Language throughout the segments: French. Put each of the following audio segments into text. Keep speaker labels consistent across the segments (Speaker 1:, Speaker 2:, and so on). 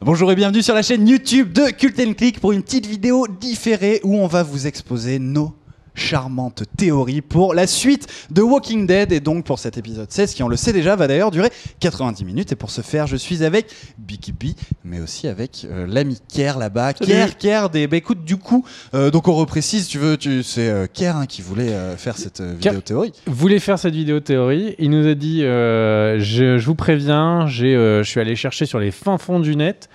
Speaker 1: Bonjour et bienvenue sur la chaîne YouTube de Cult Click pour une petite vidéo différée où on va vous exposer nos charmante théorie pour la suite de Walking Dead et donc pour cet épisode 16 qui, on le sait déjà, va d'ailleurs durer 90 minutes. Et pour ce faire, je suis avec Big B, mais aussi avec euh, l'ami Kerr là-bas. Kerr, Kerr, des... Bah, écoute, du coup, euh, donc on reprécise, tu veux, tu, c'est euh, Kerr hein, qui voulait faire cette vidéo théorie.
Speaker 2: voulait faire cette vidéo théorie. Il nous a dit, je, vous préviens, je suis allé chercher sur les fins fonds du net.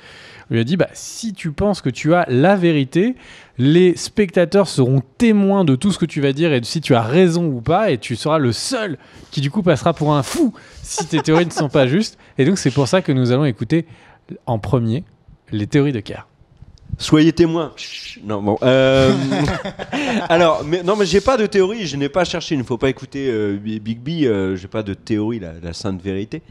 Speaker 2: Il lui a dit, bah, si tu penses que tu as la vérité, les spectateurs seront témoins de tout ce que tu vas dire et de si tu as raison ou pas, et tu seras le seul qui du coup passera pour un fou si tes théories ne sont pas justes. Et donc c'est pour ça que nous allons écouter en premier
Speaker 3: les théories de Kerr. Soyez témoins. Non, euh, Alors, mais, non, mais j'ai pas de théorie, je n'ai pas cherché, il ne faut pas écouter euh, Big B, euh, j'ai pas de théorie, la, la sainte vérité.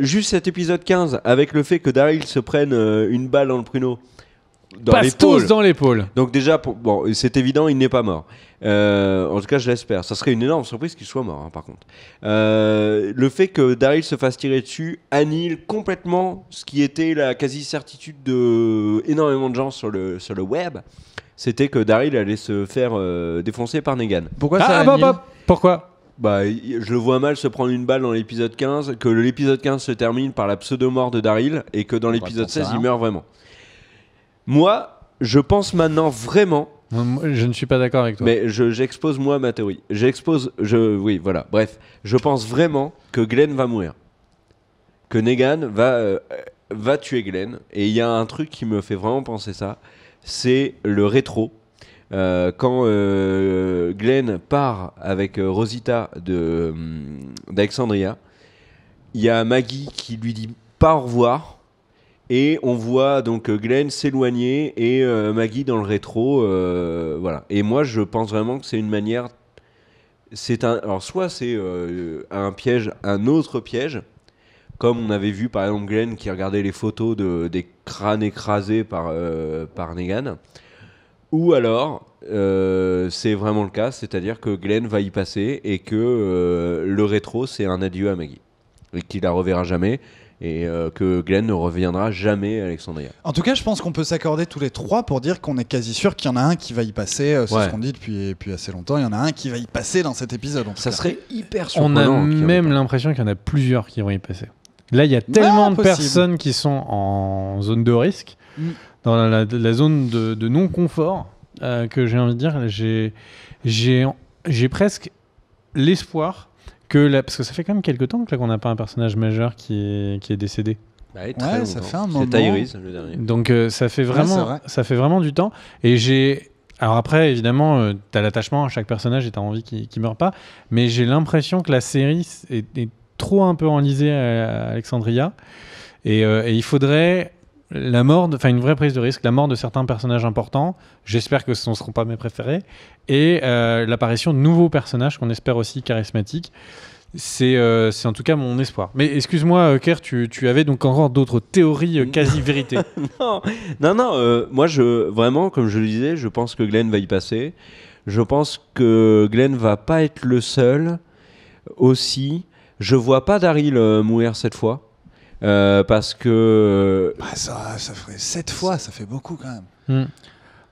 Speaker 3: juste cet épisode 15, avec le fait que Daryl se prenne une balle dans le pruneau dans dans l'épaule. Donc déjà, pour, bon, c'est évident, il n'est pas mort. Euh, en tout cas, je l'espère. Ça serait une énorme surprise qu'il soit mort, hein, par contre. Euh, le fait que Daryl se fasse tirer dessus Annule complètement ce qui était la quasi-certitude de énormément de gens sur le, web. C'était que Daryl allait se faire euh, défoncer par Negan. Pourquoi ah, ça ah, bah, bah, Pourquoi bah, je le vois mal se prendre une balle dans l'épisode 15, que l'épisode 15 se termine par la pseudo-mort de Daryl et que dans bah, l'épisode 16, il meurt vraiment. Moi, je pense maintenant vraiment. Je ne suis pas d'accord avec toi. Mais j'expose moi ma théorie. J'expose, je, oui, voilà. Bref, je pense vraiment que Glenn va mourir, que Negan va euh, va tuer Glenn. Et il y a un truc qui me fait vraiment penser ça, c'est le rétro. Euh, quand euh, Glenn part avec Rosita de d'Alexandria, il y a Maggie qui lui dit pas au revoir et on voit donc euh, Glenn s'éloigner et euh, Maggie dans le rétro. Euh, voilà. Et moi, je pense vraiment que c'est une manière. C'est un. Alors, soit c'est un piège, un autre piège, comme on avait vu par exemple Glenn qui regardait les photos de, des crânes écrasés par, par Negan. Ou alors, c'est vraiment le cas, c'est-à-dire que Glenn va y passer et que le rétro, c'est un adieu à Maggie. Et qu'il la reverra jamais et euh, que Glenn ne reviendra jamais à Alexandria.
Speaker 1: En tout cas, je pense qu'on peut s'accorder tous les trois pour dire qu'on est quasi sûr qu'il y en a un qui va y passer. Euh, c'est ce qu'on dit depuis, assez longtemps. Il y en a un qui va y passer dans cet épisode. ça serait
Speaker 3: hyper surprenant. On a
Speaker 2: même l'impression qu'il y en a plusieurs qui vont y passer. Là, il y a ah, tellement de personnes qui sont en zone de risque, mm. dans la, zone de, non-confort, euh, que j'ai envie de dire, j'ai presque l'espoir que là, parce que ça fait quand même quelques temps qu'on n'a pas un personnage majeur qui est, décédé. Bah, ouais, ça fait un moment. le dernier. Donc euh, ça fait vraiment, ça fait vraiment du temps. Et j'ai, alors après évidemment, euh, t'as l'attachement à chaque personnage et t'as envie qu'il ne meure pas. Mais j'ai l'impression que la série est, trop un peu enlisée à, Alexandria. Euh, et, il faudrait la mort, enfin une vraie prise de risque, la mort de certains personnages importants. J'espère que ce ne seront pas mes préférés. Et euh, l'apparition de nouveaux personnages qu'on espère aussi charismatiques.
Speaker 3: C'est euh, en tout cas mon espoir.
Speaker 2: Mais excuse-moi, euh, Kerr, tu, avais donc encore d'autres théories quasi vérités
Speaker 3: non, non, moi, je, vraiment, comme je le disais, je pense que Glenn va y passer. Je pense que Glenn va pas être le seul aussi. Je vois pas Daryl mourir cette fois. Euh, parce que. Euh, ah,
Speaker 1: ça, ça ferait 7 fois, ça fait beaucoup quand
Speaker 3: même.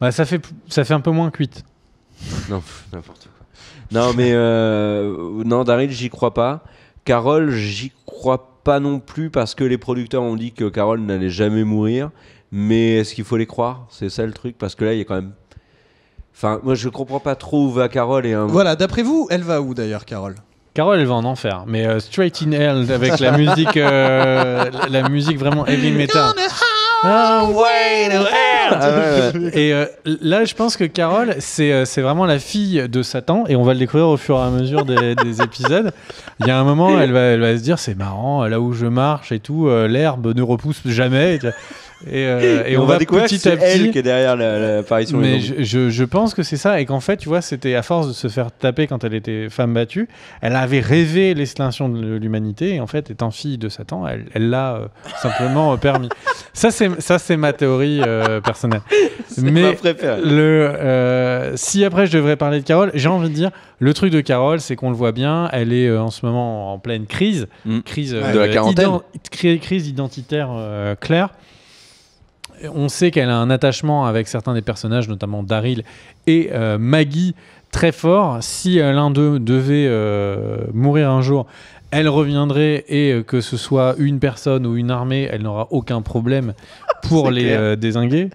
Speaker 2: Hmm. ça, fait, ça fait un peu moins
Speaker 3: cuite non, n'importe quoi. Non, mais euh, non, Daryl, j'y crois pas. Carole, j'y crois pas non plus parce que les producteurs ont dit que Carole n'allait jamais mourir. Mais est-ce qu'il faut les croire C'est ça le truc parce que là, il y a quand même. Enfin, moi, je comprends pas trop où va Carole et.
Speaker 2: Voilà, d'après
Speaker 3: vous, elle va où d'ailleurs, Carole Carole, elle va en
Speaker 2: enfer, mais euh, Straight in
Speaker 3: Hell avec la musique, euh, la, musique vraiment heavy metal.
Speaker 2: Ah ah et euh, là, je pense que Carole, c'est c'est vraiment la fille de Satan, et on va le découvrir au fur et à mesure des, épisodes. Il y a un moment, elle va, elle va se dire, c'est marrant, là où je marche et tout, l'herbe ne repousse jamais. Euh, et, on, va, découvrir petit à petit.
Speaker 3: qui est derrière l'apparition. mais
Speaker 2: je, pense que c'est ça, et qu'en fait, tu vois, c'était à force de se faire taper quand elle était femme battue, elle avait rêvé l'extinction de l'humanité, et en fait, étant fille de Satan, elle l'a euh, simplement euh, permis. Ça, c'est ça, c'est ma théorie personnelle. mais ma le si après je devrais parler de Carole, j'ai envie de dire le truc de Carole, c'est qu'on le voit bien, elle est en ce moment en pleine crise, mm. crise de la quarantaine, crise identitaire claire on sait qu'elle a un attachement avec certains des personnages, notamment Daryl et euh, Maggie, très fort. Si euh, l'un d'eux devait euh, mourir un jour, elle reviendrait et que ce soit une personne ou une armée, elle n'aura aucun problème pour les désinguer.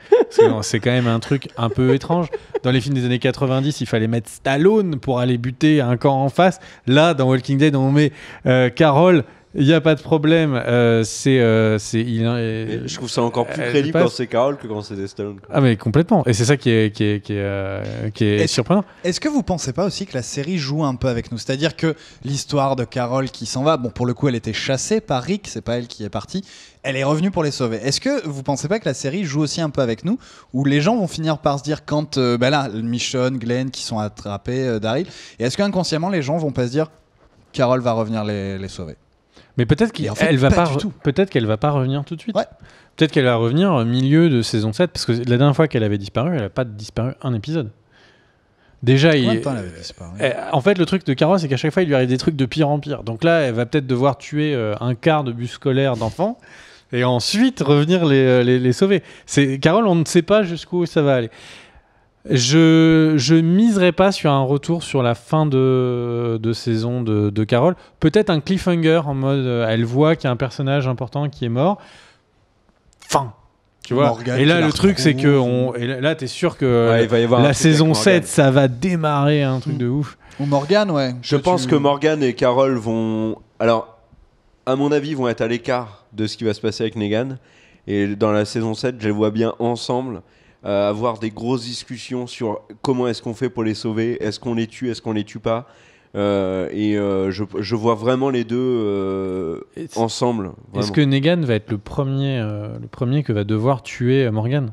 Speaker 2: C'est quand même un truc un peu étrange. Dans les films des années 90, il fallait mettre Stallone pour aller buter un camp en face. Là, dans Walking Dead, on met Carol. Il n'y a pas de problème. Euh, c'est, euh, c'est, je
Speaker 3: trouve ça encore plus euh, crédible quand c'est Carole que quand c'est des
Speaker 2: Ah mais complètement. Et c'est ça qui est, qui est, qui est, qui est, surprenant.
Speaker 1: Est-ce que vous pensez pas aussi que la série joue un peu avec nous C'est-à-dire que l'histoire de Carole qui s'en va, bon pour le coup elle était chassée par Rick, c'est pas elle qui est partie, elle est revenue pour les sauver. Est-ce que vous pensez pas que la série joue aussi un peu avec nous, où les gens vont finir par se dire quand, ben là, Michonne, Glenn qui sont attrapés, Daryl, et est-ce qu'inconsciemment les gens vont pas se dire Carole va
Speaker 2: revenir les, les sauver mais peut-être qu'elle va pas, peut-être qu'elle va pas revenir tout de suite. Peut-être qu'elle va revenir au euh, milieu de saison 7 parce que la dernière fois qu'elle avait disparu, elle a pas disparu un épisode. Déjà, il. Eh, en fait, le truc de Carole, c'est qu'à chaque fois, il lui arrive des trucs de pire en pire. Donc là, elle va peut-être devoir tuer euh, un quart de bus scolaire d'enfants et ensuite revenir les, euh, les, les sauver. Carole, on ne sait pas jusqu'où ça va aller. Je, je miserai pas sur un retour sur la fin de, de saison de, Carole. Peut-être un cliffhanger en mode euh, elle voit qu'il y a un personnage important qui est mort. Fin. Tu vois et là, le truc, c'est que on...
Speaker 3: là, t'es sûr que la saison 7, ça
Speaker 2: va démarrer un truc mm. de ouf. Ou ouais.
Speaker 3: Je pense que Morgane et Carole vont. Alors, à mon avis, vont être à l'écart de ce qui va se passer avec Negan. Et dans la saison 7, je les vois bien ensemble. Euh, avoir des grosses discussions sur comment est-ce qu'on fait pour les sauver, est-ce qu'on les tue, est-ce qu'on les tue pas. Euh, et euh, je, je, vois vraiment les deux ensemble. Est-ce que
Speaker 2: Negan va être le premier, le premier que va devoir tuer Morgan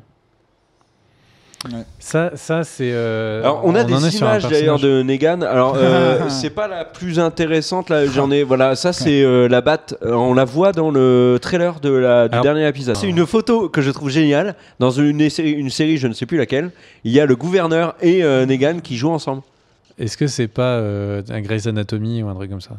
Speaker 3: ça, ça c'est. Euh, Alors, on a des images d'ailleurs de Negan. Alors, euh, c'est pas la plus intéressante. Là, j'en ah. Voilà, ça c'est euh, la batte. on la voit dans le trailer de la, du dernier épisode. C'est une photo que je trouve géniale dans une, une série, je ne sais plus laquelle. Il y a le gouverneur et Negan qui jouent ensemble. Est-ce que c'est pas un Grey's Anatomy ou un truc comme ça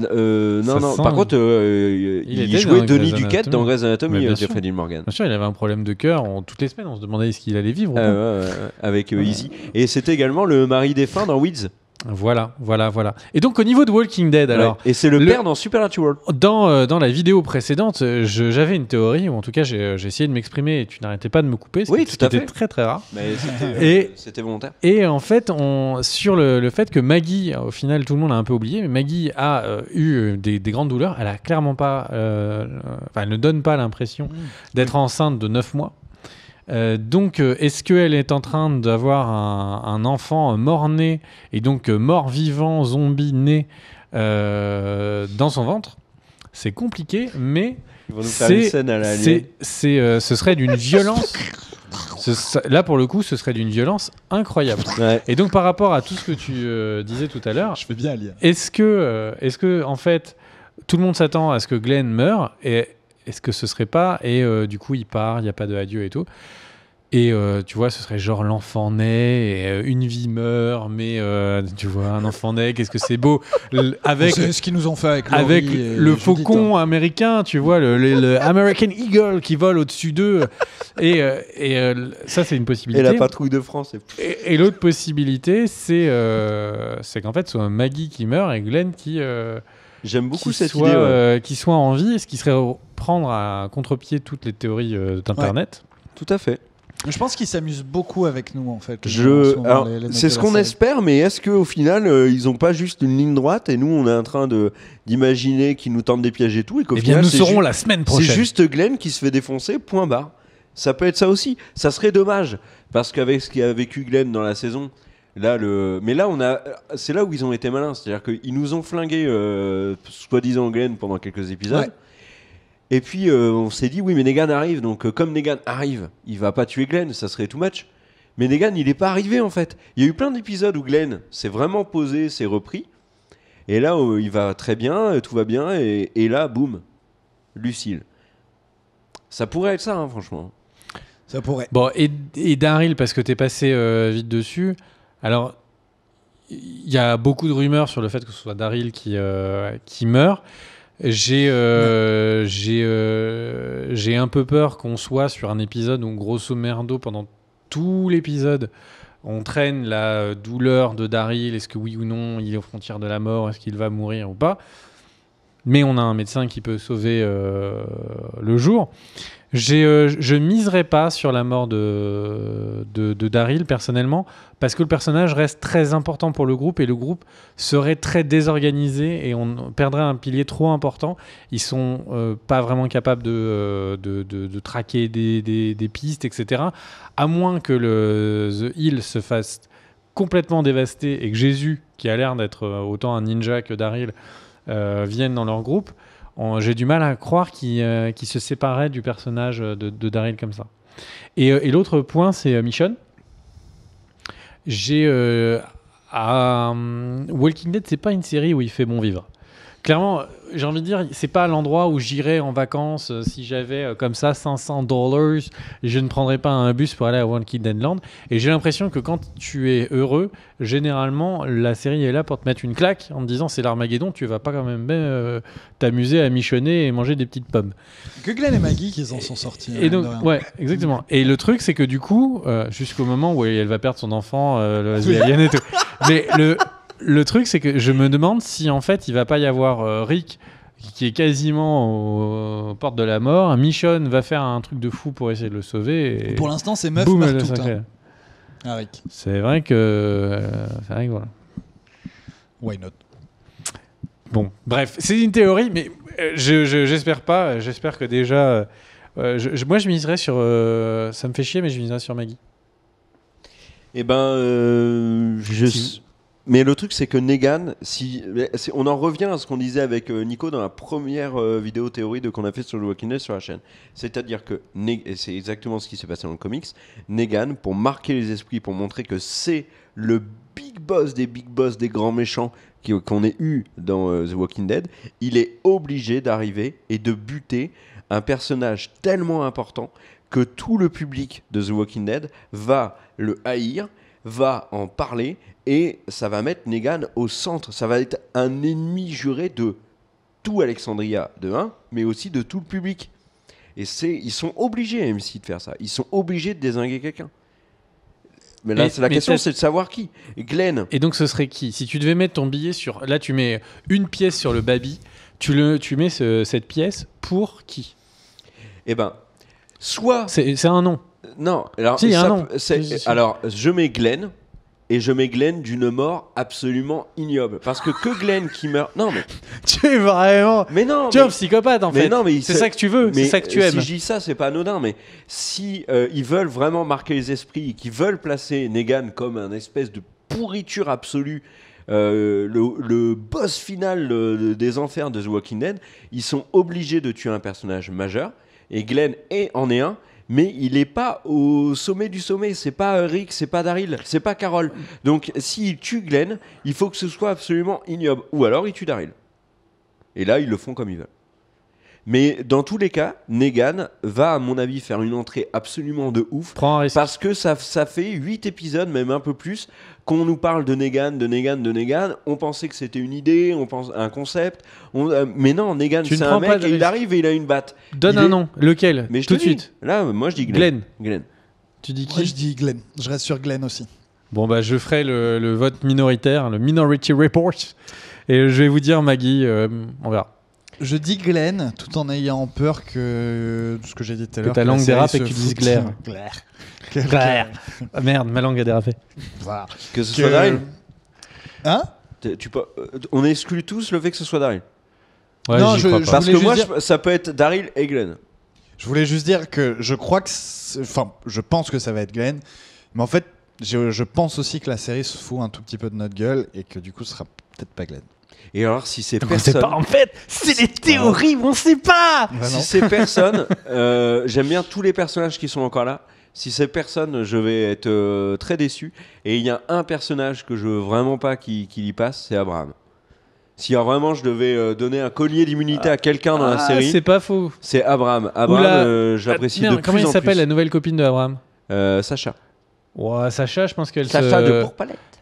Speaker 3: euh, non, non. Par contre, euh, il, jouait Denis Duquette dans Grey's Anatomy, euh, Morgan.
Speaker 2: Bien sûr, il avait un problème de cœur. toutes les semaines, on se demandait ce qu'il allait vivre. Ah, avec
Speaker 3: Easy. Euh, Et c'était également le mari défunt dans Weeds. Voilà, voilà, voilà. Et donc au niveau de Walking Dead, alors. Et c'est le, père dans Supernatural.
Speaker 2: Dans, euh, dans la vidéo précédente, euh, j'avais une théorie, ou en tout cas euh, j'ai essayé de m'exprimer et tu n'arrêtais pas de me couper. Oui, tout à C'était très très rare. Mais c'était volontaire. Et en fait, sur le, fait que Maggie, au final tout le monde a un peu oublié, mais Maggie a eu des, grandes douleurs, elle a clairement pas. ne donne pas l'impression mm. d'être enceinte de 9 mois. Euh, donc, euh, est-ce qu'elle est en train d'avoir un, enfant mort-né et donc euh, mort-vivant, zombie né dans son ventre C'est compliqué, mais c'est, c'est, ce serait d'une violence. là, pour le coup, ce serait d'une violence incroyable. Et donc, par rapport à tout ce que tu disais tout à l'heure, je fais bien lire. Est-ce que, est-ce que, en fait, tout le monde s'attend à ce que Glenn meure et est-ce que ce serait pas Et euh, du coup, il part, il n'y a pas de adieu et tout. Et euh, tu vois, ce serait genre l'enfant naît, euh, une vie meurt, mais tu vois, un enfant naît, qu'est-ce que c'est beau. avec ce qu'ils nous ont fait avec, le faucon hein. américain, tu vois, le, American Eagle qui vole au-dessus d'eux. Et, ça, c'est une possibilité. Et la patrouille de France. Et, l'autre possibilité, c'est qu'en fait, soit Maggie qui meurt et Glenn qui J'aime beaucoup cette idée. Euh, qui soit en vie, ce qui serait prendre à contre-pied
Speaker 3: toutes les théories euh, d'Internet.
Speaker 1: Tout à fait. Je pense qu'ils s'amusent beaucoup avec nous en fait. Je...
Speaker 3: c'est ce qu'on espère, mais est-ce qu'au final euh, ils n'ont pas juste une ligne droite et nous on est en train de d'imaginer qu'ils nous tentent des pièges et tout et qu'au eh bien nous serons la semaine prochaine. C'est juste Glenn qui se fait défoncer. Point barre. Ça peut être ça aussi. Ça serait dommage parce qu'avec ce qu'a vécu Glenn dans la saison, Là, le... Mais là, on a... c'est là où ils ont été malins. C'est-à-dire qu'ils nous ont flingué, euh, soi-disant, Glenn pendant quelques épisodes. Et puis, euh, on s'est dit, oui, mais Negan arrive. Donc, euh, comme Negan arrive, il va pas tuer Glenn, ça serait too much. Mais Negan, il n'est pas arrivé, en fait. Il y a eu plein d'épisodes où Glenn s'est vraiment posé, s'est repris. Et là, il va très bien, tout va bien. Et, là, boum, Lucille. Ça pourrait être ça, hein, franchement.
Speaker 1: Ça pourrait.
Speaker 2: Bon, et, et Daryl, parce que tu es passé vite dessus, alors, il y a beaucoup de rumeurs sur le fait que ce soit Daryl qui, euh, qui meurt. Euh, euh, j'ai un peu peur qu'on soit sur un épisode où, grosso merdo, pendant tout l'épisode, on traîne la douleur de Daryl. Est-ce que oui ou non, il est aux frontières de la mort Est-ce qu'il va mourir ou pas Mais on a un médecin qui peut sauver le jour. Euh, je miserai pas sur la mort de, Daryl personnellement, parce que le personnage reste très important pour le groupe et le groupe serait très désorganisé et on perdrait un pilier trop important. Ils sont euh, pas vraiment capables de, euh, traquer des, pistes, etc. À moins que le The Hill se fasse complètement dévasté et que Jésus, qui a l'air d'être autant un ninja que Daryl, vienne dans leur groupe j'ai du mal à croire euh, qu'il se séparait du personnage de, de Daryl comme ça. Et, euh, et l'autre point, c'est euh, Michonne. J'ai. Hum, Walking Dead, c'est pas une série où il fait bon vivre clairement, j'ai envie de dire, c'est pas l'endroit où j'irais en vacances euh, si j'avais euh, comme ça 500 dollars. Je ne prendrais pas un bus pour aller à One Kid Land. Et j'ai l'impression que quand tu es heureux, généralement la série est là pour te mettre une claque en te disant c'est l'Armageddon, tu vas pas quand même euh, t'amuser à michonner et manger des petites pommes.
Speaker 1: Que Glenn et Maggie qui en sont sortis. Hein, et, donc, ouais,
Speaker 2: exactement. Et le truc, c'est que du coup, jusqu'au moment où elle va perdre son enfant, le et tout. Mais le le truc, c'est que je me demande si en fait il va pas y avoir euh, Rick qui est quasiment aux, portes de la mort. Michonne va faire un truc de fou pour essayer de le sauver. pour l'instant, c'est meuf partout. Hein. Ah, c'est vrai que. Euh, c'est vrai que voilà. Why not? Bon, bref, c'est une théorie, mais euh, j'espère pas. J'espère que déjà.
Speaker 3: Je, moi, je miserais sur. ça
Speaker 2: me fait chier, mais je miserais sur Maggie.
Speaker 3: Eh ben, je. Mais le truc, c'est que Negan, si, on en revient à ce qu'on disait avec euh, Nico dans la première euh, vidéo théorie qu'on a fait sur The Walking Dead sur la chaîne. C'est-à-dire que, c'est exactement ce qui s'est passé dans le comics, Negan, pour marquer les esprits, pour montrer que c'est le big boss des big boss des grands méchants qu'on ait eu dans euh, The Walking Dead, il est obligé d'arriver et de buter un personnage tellement important que tout le public de The Walking Dead va le haïr va en parler et ça va mettre Negan au centre. Ça va être un ennemi juré de tout Alexandria, de 1, mais aussi de tout le public. Et c'est, ils sont obligés, MC, de faire ça. Ils sont obligés de désinguer quelqu'un. Mais là, la question, c'est de
Speaker 2: savoir qui. Glenn. Et donc, ce serait qui Si tu devais mettre ton billet sur. Là, tu mets une pièce sur le Babi. Tu, le, tu mets cette pièce pour qui Eh ben, soit. C'est un nom.
Speaker 3: Non, alors, alors je mets Glenn et je mets Glenn d'une mort absolument ignoble. Parce que que Glenn qui meurt. Non, mais. tu es vraiment. Mais non Tu es un psychopathe en mais fait. Non, mais c'est ça que tu veux, c'est ça que tu aimes. Si je dis ça, c'est pas anodin, mais si euh, ils veulent vraiment marquer les esprits, Et qu'ils veulent placer Negan comme un espèce de pourriture absolue. Euh, le, boss final euh, des enfers de The Walking Dead, ils sont obligés de tuer un personnage majeur, et Glenn est en est un, mais il n'est pas au sommet du sommet. C'est pas euh, Rick, c'est pas Daryl, c'est pas Carole. Donc s'il tue Glenn, il faut que ce soit absolument ignoble. Ou alors il tue Daryl. Et là, ils le font comme ils veulent. Mais dans tous les cas, Negan va, à mon avis, faire une entrée absolument de ouf. Parce que ça, fait huit épisodes, même un peu plus, qu'on nous parle de Negan, de Negan, de Negan. On pensait que c'était une idée, on pense un concept. Euh, mais non, Negan, c'est un mec, il arrive et il a une batte. Donne un nom. Lequel Tout de suite. Là, moi, je dis Glenn.
Speaker 2: Glenn.
Speaker 1: Tu dis qui je dis Glenn. Je reste sur Glenn aussi.
Speaker 2: Bon, bah, je ferai le, vote minoritaire, le Minority Report. Et je vais vous dire, Maggie, euh, on verra. Je dis Glenn tout en ayant peur
Speaker 1: que euh, ce que j'ai dit
Speaker 2: tout à l'heure. Que ta langue dérape et que tu dises Glenn Claire. merde, ma langue a dérapé.
Speaker 3: Voilà. Que ce soit Daryl. Hein euh, On exclut tous le fait que ce soit Daryl. je, crois Parce que moi, ça peut être Daryl et Glenn.
Speaker 1: Je voulais juste dire que je crois que. Enfin, je pense que ça va être Glenn. Mais en fait, je, pense aussi que la série se fout un tout petit peu de notre gueule et que du coup, ce sera peut-être pas Glenn.
Speaker 3: Et alors, si c'est Pas, en fait, c'est des théories, on sait pas bah Si c'est personne euh, J'aime bien tous les personnages qui sont encore là. Si c'est personne je vais être euh, très déçu. Et il y a un personnage que je veux vraiment pas qu'il y passe, c'est Abraham. Si vraiment je devais euh, donner un collier d'immunité à quelqu'un dans la ah, série. C'est pas faux. C'est Abraham. Abraham, j'apprécie ah, de plus Comment il s'appelle
Speaker 2: la nouvelle copine de Abraham Sacha. Sacha, je pense qu'elle Sacha de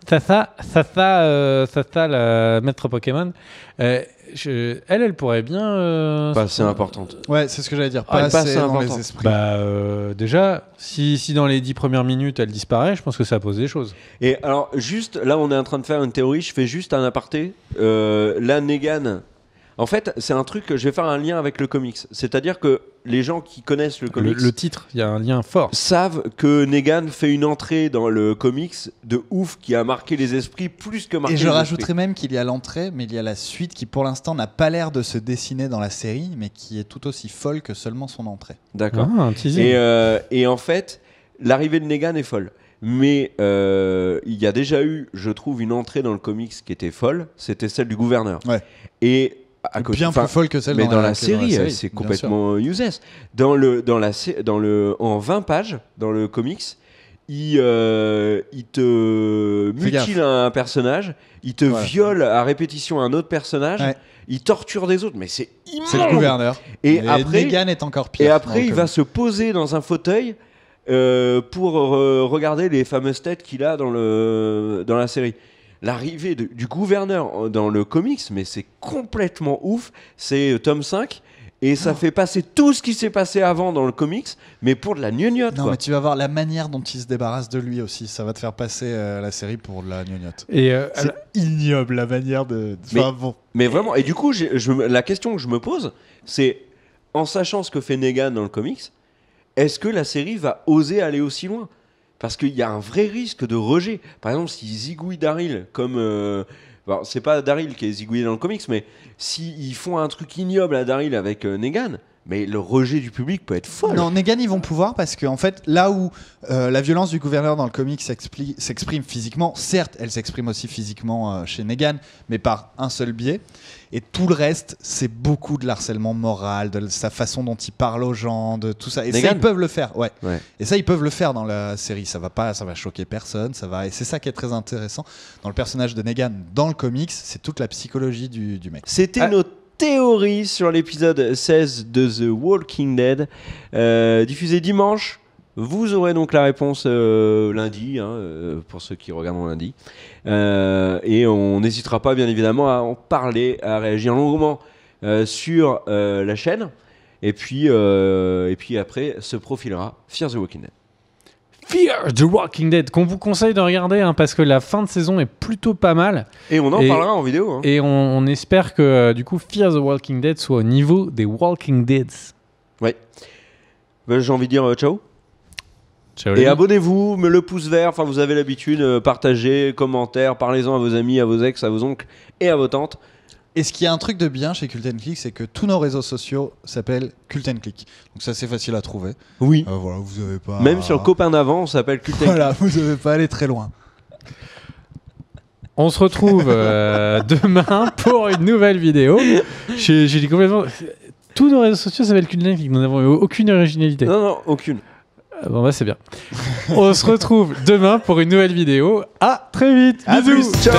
Speaker 2: ça ça ça la maître Pokémon, euh, elle, elle pourrait bien. Euh, pas assez importante. Ouais, c'est ce que j'allais dire. Ah, pas, assez Bah, euh, déjà, si, si dans les dix premières minutes elle disparaît, je pense que ça pose des choses.
Speaker 3: Et alors, juste là, on est en train de faire une théorie. Je fais juste un aparté. la Negan, en fait, c'est un truc, je vais faire un lien avec le comics. C'est-à-dire que les gens qui connaissent le comics. Le, titre, il y a un lien fort. Savent que Negan fait une entrée dans le comics de ouf qui a marqué les esprits plus que marqué Et je rajouterais
Speaker 1: même qu'il y a l'entrée, mais il y a la suite qui pour l'instant n'a pas l'air de se dessiner dans la série, mais qui est tout aussi folle que seulement son entrée.
Speaker 3: D'accord. Ah, euh, et, en fait, l'arrivée de Negan est folle. Mais euh, il y a déjà eu, je trouve, une entrée dans le comics qui était folle. C'était celle du gouverneur. Ouais. Et bien plus folle que celle mais dans, la, série, c'est complètement euh, useless dans le dans la dans le en 20 pages dans le comics il, euh, il te mutile un, personnage, il te viole à répétition un autre personnage, il torture des autres, mais c'est immense. C'est le gouverneur. Et, après,
Speaker 1: Et après, il va se
Speaker 3: poser dans un fauteuil euh, pour regarder les fameuses têtes qu'il a dans, le, dans la série l'arrivée du gouverneur euh, dans le comics, mais c'est complètement ouf. C'est euh, tome 5. Et ça oh. fait passer tout ce qui s'est passé avant dans le comics, mais pour de la gnognotte. Non, mais
Speaker 1: tu vas voir la manière dont il se débarrasse de lui aussi. Ça va te faire passer euh,
Speaker 3: la série pour de la gnognotte. Et c'est ignoble la manière de. Mais, mais vraiment. Et du coup, je, la question que je me pose, c'est en sachant ce que fait Negan dans le comics, est-ce que la série va oser aller aussi loin parce qu'il y a un vrai risque de rejet. Par exemple, si zigouillent Daryl, comme. Euh, c'est pas Daryl qui est zigouillé dans le comics, mais s'ils font un truc ignoble à Daryl avec euh, Negan, mais le rejet du public peut être folle. Non,
Speaker 1: Negan, ils vont pouvoir parce que, en fait, là où euh, la violence du gouverneur dans le comic s'exprime physiquement, certes, elle s'exprime aussi physiquement euh, chez Negan, mais par un seul biais. Et tout le reste, c'est beaucoup de harcèlement moral, de sa façon dont il parle aux gens, de tout ça. Et ça, ils peuvent le faire, ouais. Et ça, ils peuvent le faire dans la série. Ça va pas, ça va choquer personne. Ça va. Et c'est ça qui est très intéressant dans le personnage de Negan dans le comics, c'est toute la psychologie du, mec.
Speaker 3: C'était ah. notre théorie sur l'épisode 16 de The Walking Dead, euh, diffusé dimanche. Vous aurez donc la réponse euh, lundi, hein, euh, pour ceux qui regardent lundi. et on n'hésitera pas, bien évidemment, à en parler, à réagir longuement sur la chaîne. Et puis, et puis après, se profilera Fear the Walking Dead.
Speaker 2: Fear the Walking Dead, qu'on vous conseille de regarder hein, parce que la fin de saison est plutôt pas mal. Et on en parlera en vidéo. Hein. Et on, espère que euh, du coup Fear the Walking Dead soit au niveau des Walking Deads. Ouais.
Speaker 3: Ben, j'ai envie de dire euh, ciao. et abonnez-vous, le pouce vert, enfin vous avez l'habitude, euh, partagez, commentaire parlez-en à vos amis, à vos ex, à vos oncles et à vos tantes. Et ce qui est un
Speaker 1: truc de bien chez Cult Click, c'est que tous nos réseaux sociaux s'appellent Cult Click. Donc ça, c'est facile à trouver.
Speaker 3: Oui. Euh, voilà, vous pas. Même sur Copain d'avant, on s'appelle Cult Voilà,
Speaker 1: vous n'avez pas aller très loin.
Speaker 3: On se retrouve euh, demain pour une nouvelle vidéo.
Speaker 2: J'ai dit complètement. Tous nos réseaux sociaux s'appellent Cult Click. Nous n'avons aucune originalité. Non, non, aucune. Euh, bon, bah, c'est bien. on se retrouve demain pour une nouvelle vidéo. À très vite. À Bisous. Ciao.